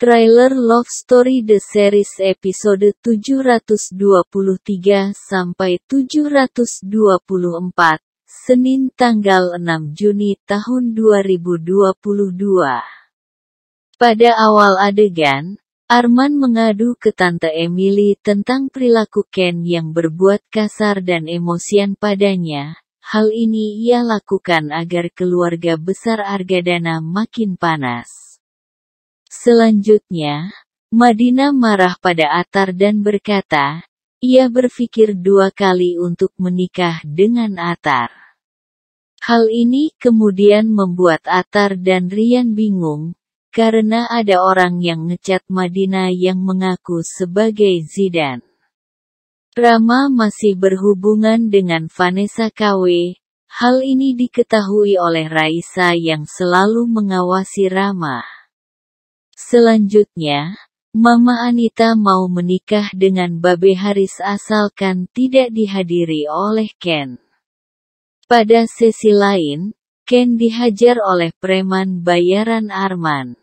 Trailer Love Story The Series episode 723 sampai 724, Senin tanggal 6 Juni tahun 2022. Pada awal adegan, Arman mengadu ke Tante Emily tentang perilaku Ken yang berbuat kasar dan emosian padanya. Hal ini ia lakukan agar keluarga besar Argadana makin panas. Selanjutnya, Madinah marah pada Atar dan berkata, ia berpikir dua kali untuk menikah dengan Atar. Hal ini kemudian membuat Atar dan Rian bingung, karena ada orang yang ngecat Madinah yang mengaku sebagai Zidan. Rama masih berhubungan dengan Vanessa KW, hal ini diketahui oleh Raisa yang selalu mengawasi Rama. Selanjutnya, Mama Anita mau menikah dengan Babe Haris asalkan tidak dihadiri oleh Ken. Pada sesi lain, Ken dihajar oleh preman bayaran Arman.